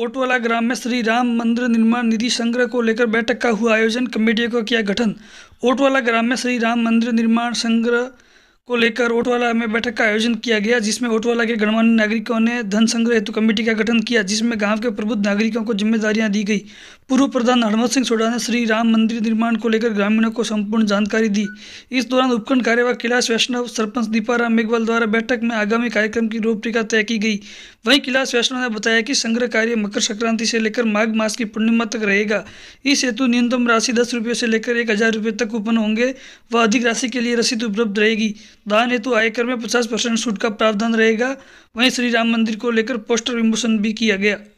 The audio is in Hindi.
ओटवाला ग्राम में श्री राम मंदिर निर्माण निधि संग्रह को लेकर बैठक का हुआ आयोजन कमेटी का किया गठन ओटवाला ग्राम में श्री राम मंदिर निर्माण संग्रह को लेकर ओटवाला में बैठक का आयोजन किया गया जिसमें ओटवाला के गणमान्य नागरिकों ने धन संग्रह हेतु कमेटी का गठन किया जिसमें गांव के प्रबुद्ध नागरिकों को जिम्मेदारियां दी गई पूर्व प्रधान हरमत सिंह सोडा ने श्री राम मंदिर निर्माण को लेकर ग्रामीणों को संपूर्ण जानकारी दी इस दौरान उपखंड कार्यवाह कैलाश वैष्णव सरपंच दीपाराम मेघवाल द्वारा बैठक में आगामी कार्यक्रम की रूपरेखा तय की गई वहीं कैलाश वैष्णव ने बताया कि संग्रह कार्य मकर संक्रांति से लेकर माघ मास की पूर्णिमा तक रहेगा इस हेतु न्यूनतम राशि दस रुपये से लेकर एक हज़ार रुपये तक कूपन होंगे व अधिक राशि के लिए रसीद उपलब्ध रहेगी दान हेतु आयकर में पचास परसेंट छूट का प्रावधान रहेगा वहीं श्री राम मंदिर को लेकर पोस्टर विमोचन भी किया गया